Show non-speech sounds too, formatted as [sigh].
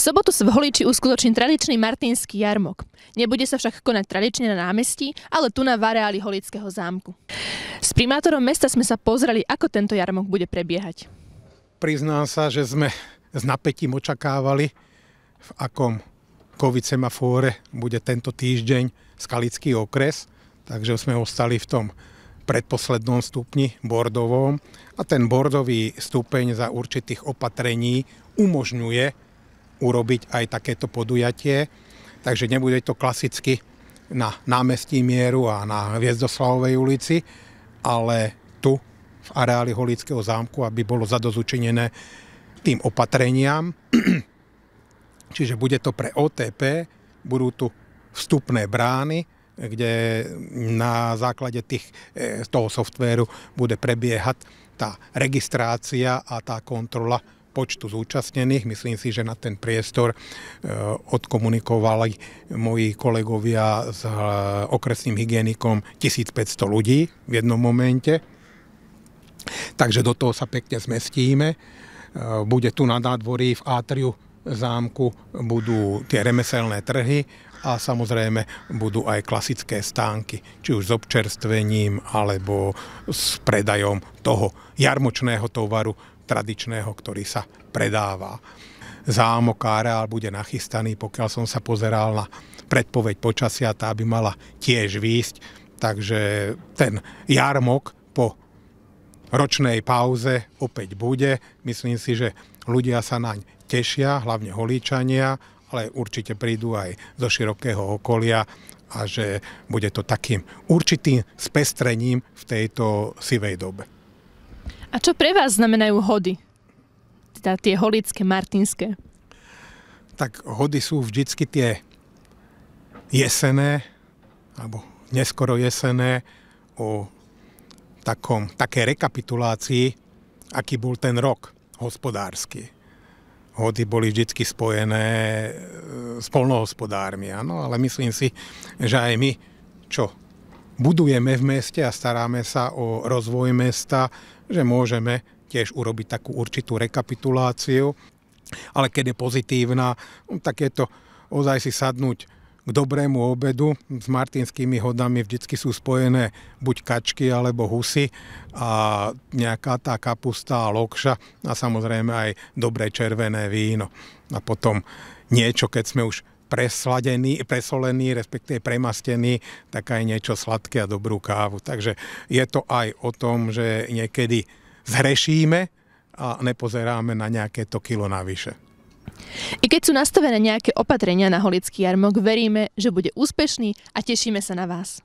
V sobotu sa v Holiči uskutoční tradičný Martinský jarmok. Nebude sa však konať tradične na námestí, ale tu na vareáli Holického zámku. S primátorom mesta sme sa pozreli, ako tento jarmok bude prebiehať. Priznám sa, že sme s napätím očakávali, v akom COVID semafóre bude tento týždeň skalický okres, takže sme ostali v tom predposlednom stupni bordovom a ten bordový stupeň za určitých opatrení umožňuje urobiť aj takéto podujatie. Takže nebude to klasicky na námestí Mieru a na Hviezdoslavovej ulici, ale tu v areáli Holického zámku, aby bolo zadozučinené tým opatreniam. [clears throat] Čiže bude to pre OTP, budú tu vstupné brány, kde na základe tých, e, toho softvéru bude prebiehať tá registrácia a tá kontrola počtu zúčastnených. Myslím si, že na ten priestor e, odkomunikovali moji kolegovia s e, okresným hygienikom 1500 ľudí v jednom momente. Takže do toho sa pekne zmestíme. E, bude tu na nádvorí v atriu zámku budú tie remeselné trhy a samozrejme budú aj klasické stánky, či už s občerstvením alebo s predajom toho jarmočného tovaru, tradičného, ktorý sa predáva. Zámok areál bude nachystaný, pokiaľ som sa pozeral na predpoveď počasia, tá by mala tiež výjsť. Takže ten jarmok po ročnej pauze opäť bude. Myslím si, že ľudia sa naň tešia, hlavne holíčania, ale určite prídu aj zo širokého okolia a že bude to takým určitým spestrením v tejto sivej dobe. A čo pre vás znamenajú hody? Teda tie holické, martinské. Tak hody sú vždycky tie jesené, alebo neskoro jesené, o takom, také rekapitulácii, aký bol ten rok hospodársky. Hody boli vždy spojené e, s polnohospodármi, áno, ale myslím si, že aj my, čo budujeme v meste a staráme sa o rozvoj mesta, že môžeme tiež urobiť takú určitú rekapituláciu, ale keď je pozitívna, no, tak je to ozaj si sadnúť k dobrému obedu. S martinskými hodami vždycky sú spojené buď kačky alebo husy a nejaká tá kapusta a lokša a samozrejme aj dobré červené víno. A potom niečo, keď sme už presladený, presolený, respektíve premastený, tak aj niečo sladké a dobrú kávu. Takže je to aj o tom, že niekedy zhrešíme a nepozeráme na nejaké to kilo navyše. I keď sú nastavené nejaké opatrenia na holický jarmok, veríme, že bude úspešný a tešíme sa na vás.